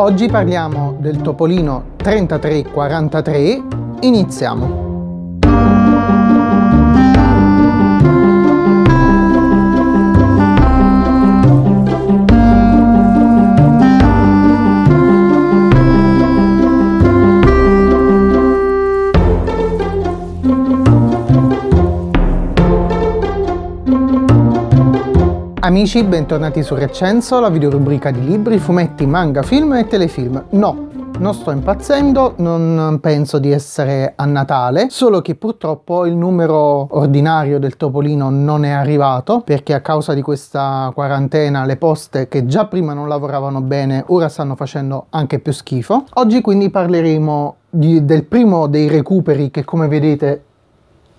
Oggi parliamo del Topolino 3343, iniziamo! amici, bentornati su Recenso, la videorubrica di libri, fumetti, manga, film e telefilm. No, non sto impazzendo, non penso di essere a Natale, solo che purtroppo il numero ordinario del Topolino non è arrivato perché a causa di questa quarantena le poste che già prima non lavoravano bene ora stanno facendo anche più schifo. Oggi quindi parleremo di, del primo dei recuperi che come vedete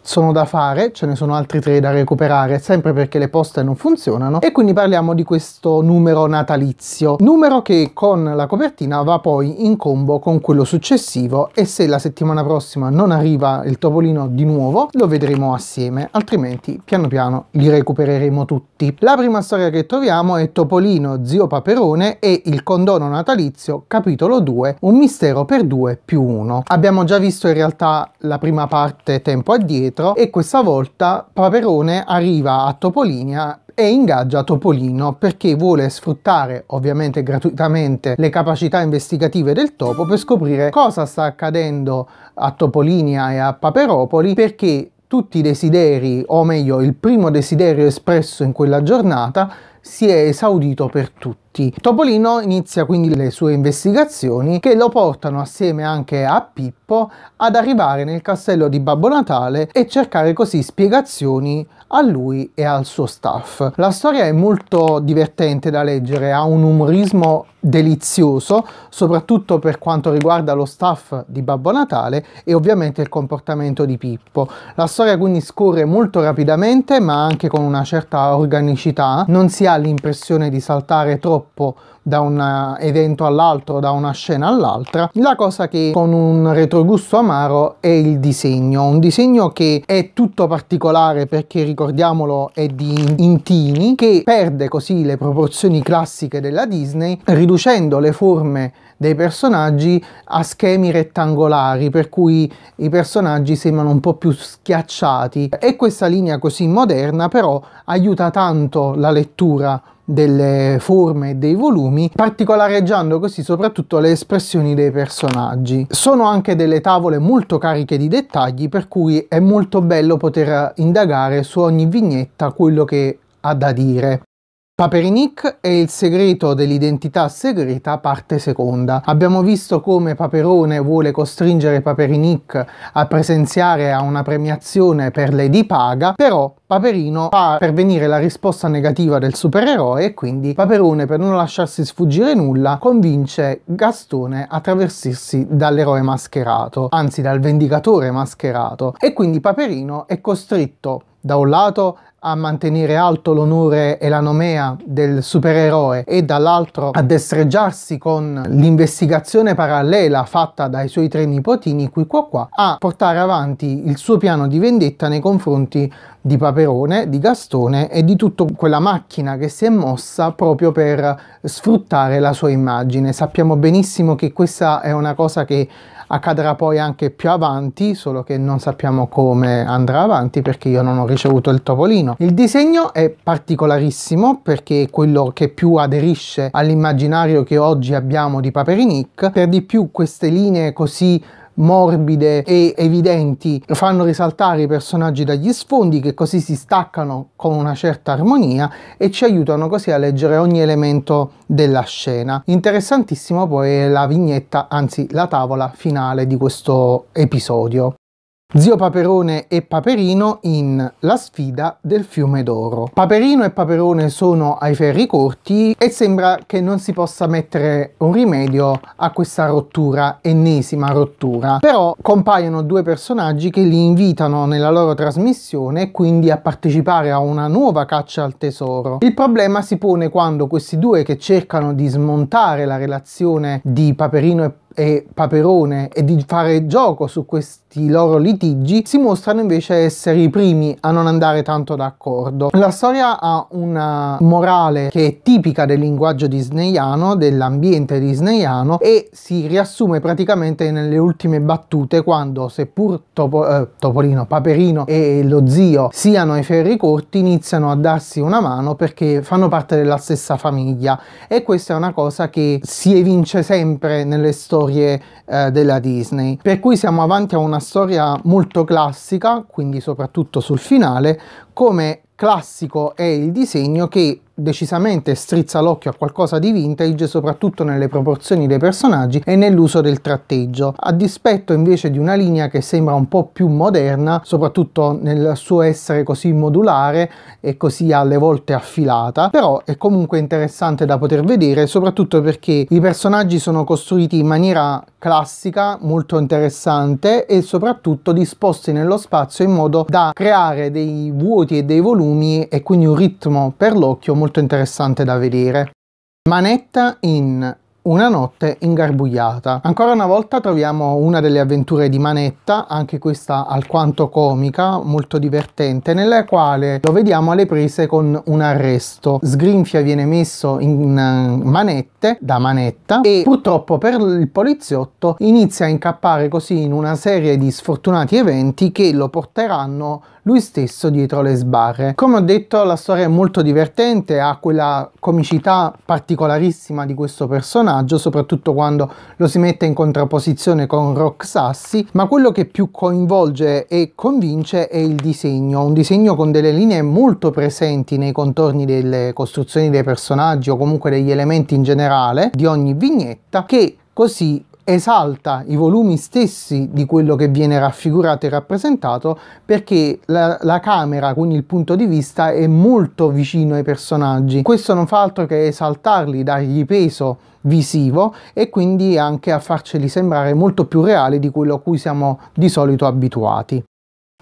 sono da fare, ce ne sono altri tre da recuperare, sempre perché le poste non funzionano, e quindi parliamo di questo numero natalizio, numero che con la copertina va poi in combo con quello successivo e se la settimana prossima non arriva il topolino di nuovo lo vedremo assieme, altrimenti piano piano li recupereremo tutti. La prima storia che troviamo è Topolino, zio Paperone e il condono natalizio, capitolo 2, un mistero per 2 più 1. Abbiamo già visto in realtà la prima parte tempo addietro, dentro e questa volta Paperone arriva a Topolinia e ingaggia Topolino perché vuole sfruttare ovviamente gratuitamente le capacità investigative del topo per scoprire cosa sta accadendo a Topolinia e a Paperopoli perché tutti i desideri, o meglio il primo desiderio espresso in quella giornata, si è esaudito per tutti. Topolino inizia quindi le sue investigazioni che lo portano assieme anche a Pippo ad arrivare nel castello di Babbo Natale e cercare così spiegazioni a lui e al suo staff. La storia è molto divertente da leggere, ha un umorismo delizioso, soprattutto per quanto riguarda lo staff di Babbo Natale e ovviamente il comportamento di Pippo. La storia quindi scorre molto rapidamente ma anche con una certa organicità, non si ha l'impressione di saltare troppo da un evento all'altro, da una scena all'altra. La cosa che con un retrogusto amaro è il disegno, un disegno che è tutto particolare perché ricordiamolo è di Intini che perde così le proporzioni classiche della Disney riducendo le forme dei personaggi a schemi rettangolari per cui i personaggi sembrano un po' più schiacciati e questa linea così moderna però aiuta tanto la lettura delle forme e dei volumi, particolareggiando così soprattutto le espressioni dei personaggi. Sono anche delle tavole molto cariche di dettagli, per cui è molto bello poter indagare su ogni vignetta quello che ha da dire. Paperinik e il segreto dell'identità segreta, parte seconda. Abbiamo visto come Paperone vuole costringere Paperinik a presenziare a una premiazione per Lady paga, però Paperino fa pervenire la risposta negativa del supereroe e quindi Paperone, per non lasciarsi sfuggire nulla, convince Gastone a traversirsi dall'eroe mascherato, anzi dal vendicatore mascherato, e quindi Paperino è costretto da un lato a mantenere alto l'onore e la nomea del supereroe e dall'altro a destreggiarsi con l'investigazione parallela fatta dai suoi tre nipotini qui qua qua a portare avanti il suo piano di vendetta nei confronti di Paperone, di Gastone e di tutta quella macchina che si è mossa proprio per sfruttare la sua immagine. Sappiamo benissimo che questa è una cosa che accadrà poi anche più avanti, solo che non sappiamo come andrà avanti perché io non ho ricevuto il topolino Valentino. Il disegno è particolarissimo perché è quello che più aderisce all'immaginario che oggi abbiamo di Paperinik, per di più queste linee così morbide e evidenti fanno risaltare i personaggi dagli sfondi che così si staccano con una certa armonia e ci aiutano così a leggere ogni elemento della scena. Interessantissimo poi è la vignetta, anzi la tavola finale di questo episodio. Zio Paperone e Paperino in La sfida del fiume d'oro. Paperino e Paperone sono ai ferri corti e sembra che non si possa mettere un rimedio a questa rottura, ennesima rottura. Però compaiono due personaggi che li invitano nella loro trasmissione e quindi a partecipare a una nuova caccia al tesoro. Il problema si pone quando questi due che cercano di smontare la relazione di Paperino e Paperino e Paperone e di fare gioco su questi loro litigi, si mostrano invece essere i primi a non andare tanto d'accordo. La storia ha una morale che è tipica del linguaggio disneyano, dell'ambiente disneyano e si riassume praticamente nelle ultime battute quando seppur Topo, eh, Topolino, Paperino e lo zio siano ai ferri corti iniziano a darsi una mano perché fanno parte della stessa famiglia e questa è una cosa che si evince sempre nelle storie storie eh, della Disney. Per cui siamo avanti a una storia molto classica, quindi soprattutto sul finale, come classico è il disegno che decisamente strizza l'occhio a qualcosa di vintage soprattutto nelle proporzioni dei personaggi e nell'uso del tratteggio a dispetto invece di una linea che sembra un po' più moderna soprattutto nel suo essere così modulare e così alle volte affilata però è comunque interessante da poter vedere soprattutto perché i personaggi sono costruiti in maniera classica, molto interessante e soprattutto disposti nello spazio in modo da creare dei vuoti e dei volumi e quindi un ritmo per l'occhio molto interessante da vedere. Manetta in una notte ingarbugliata. Ancora una volta troviamo una delle avventure di Manetta, anche questa alquanto comica, molto divertente, nella quale lo vediamo alle prese con un arresto. Sgrinfia viene messo in eh, manette, da Manetta, e purtroppo per il poliziotto inizia a incappare così in una serie di sfortunati eventi che lo porteranno lui stesso dietro le sbarre. Come ho detto la storia è molto divertente, ha quella comicità particolarissima di questo personaggio, soprattutto quando lo si mette in contrapposizione con Rock Sassi, ma quello che più coinvolge e convince è il disegno, un disegno con delle linee molto presenti nei contorni delle costruzioni dei personaggi o comunque degli elementi in generale di ogni vignetta che così esalta i volumi stessi di quello che viene raffigurato e rappresentato perché la, la, camera, quindi il punto di vista, è molto vicino ai personaggi. Questo non fa altro che esaltarli, dargli peso visivo e quindi anche a farceli sembrare molto più reali di quello a cui siamo di solito abituati.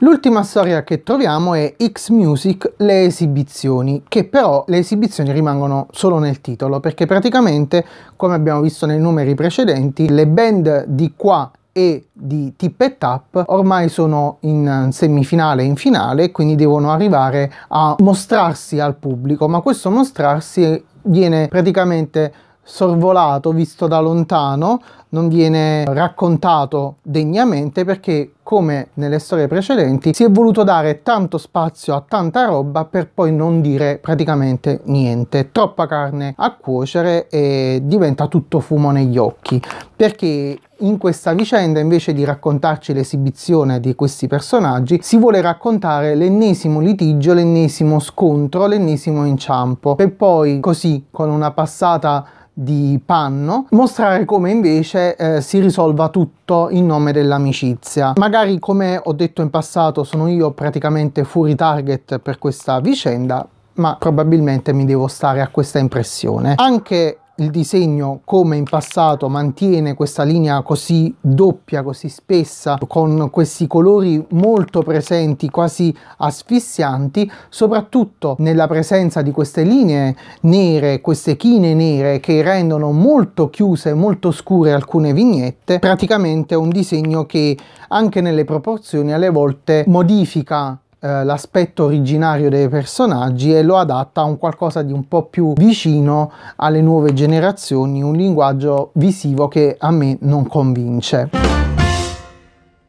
L'ultima storia che troviamo è X Music Le esibizioni, che però le esibizioni rimangono solo nel titolo, perché praticamente, come abbiamo visto nei numeri precedenti, le band di qua e di Tip e Tap ormai sono in semifinale e in finale quindi devono arrivare a mostrarsi al pubblico, ma questo mostrarsi viene praticamente sorvolato, visto da lontano non viene raccontato degnamente perché come nelle storie precedenti si è voluto dare tanto spazio a tanta roba per poi non dire praticamente niente troppa carne a cuocere e diventa tutto fumo negli occhi perché in questa vicenda invece di raccontarci l'esibizione di questi personaggi si vuole raccontare l'ennesimo litigio l'ennesimo scontro l'ennesimo inciampo per poi così con una passata di panno, mostrare come invece invece cioè, eh, si risolva tutto in nome dell'amicizia. Magari come ho detto in passato sono io praticamente fuori target per questa vicenda, ma probabilmente mi devo stare a questa impressione. Anche il disegno come in passato mantiene questa linea così doppia, così spessa, con questi colori molto presenti, quasi asfissianti, soprattutto nella presenza di queste linee nere, queste chine nere che rendono molto chiuse, molto scure alcune vignette, praticamente è un disegno che anche nelle proporzioni alle volte modifica eh, l'aspetto originario dei personaggi e lo adatta a un qualcosa di un po' più vicino alle nuove generazioni, un linguaggio visivo che a me non convince.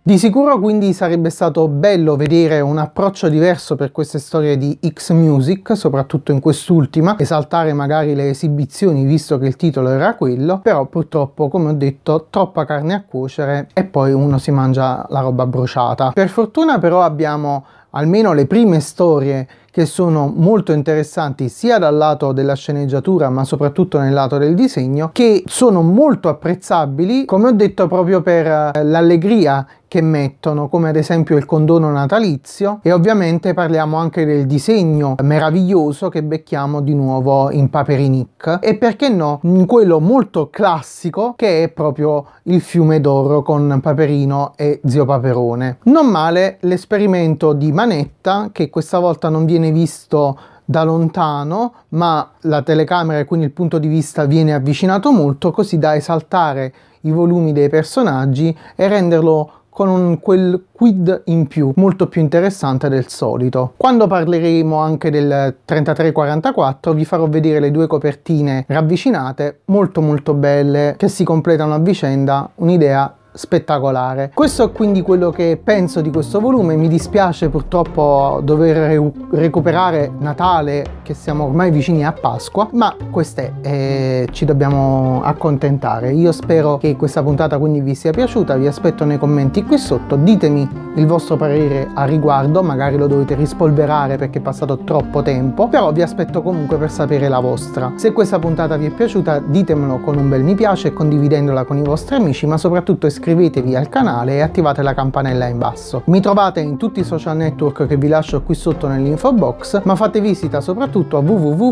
Di sicuro quindi sarebbe stato bello vedere un approccio diverso per queste storie di X-Music, soprattutto in quest'ultima, esaltare magari le esibizioni visto che il titolo era quello, però purtroppo come ho detto troppa carne a cuocere e poi uno si mangia la roba bruciata. Per fortuna però abbiamo almeno le prime storie che sono molto interessanti sia dal lato della sceneggiatura ma soprattutto nel lato del disegno che sono molto apprezzabili come ho detto proprio per eh, l'allegria che mettono come ad esempio il condono natalizio e ovviamente parliamo anche del disegno meraviglioso che becchiamo di nuovo in Paperinic e perché no in quello molto classico che è proprio il fiume d'oro con Paperino e Zio Paperone. Non male l'esperimento di Manetta che questa volta non viene viene visto da lontano, ma la telecamera e quindi il punto di vista viene avvicinato molto, così da esaltare i volumi dei personaggi e renderlo con quel quid in più molto più interessante del solito. Quando parleremo anche del 3344 vi farò vedere le due copertine ravvicinate molto molto belle che si completano a vicenda, un'idea spettacolare. Questo è quindi quello che penso di questo volume, mi dispiace purtroppo dover recuperare Natale che siamo ormai vicini a Pasqua, ma questo è, eh, ci dobbiamo accontentare. Io spero che questa puntata quindi vi sia piaciuta, vi aspetto nei commenti qui sotto, ditemi il vostro parere a riguardo, magari lo dovete rispolverare perché è passato troppo tempo, però vi aspetto comunque per sapere la vostra. Se questa puntata vi è piaciuta ditemelo con un bel mi piace e condividendola con i vostri amici, ma soprattutto iscrivetevi al canale e attivate la campanella in basso. Mi trovate in tutti i social network che vi lascio qui sotto nell'info box, ma fate visita soprattutto a wwwre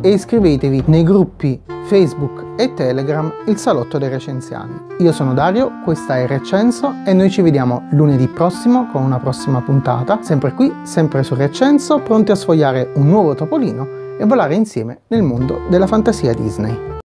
e iscrivetevi nei gruppi Facebook e Telegram il salotto dei recensiani. Io sono Dario, questa è Recenso e noi ci vediamo lunedì prossimo con una prossima puntata, sempre qui, sempre su Recenso, pronti a sfogliare un nuovo topolino e volare insieme nel mondo della fantasia Disney.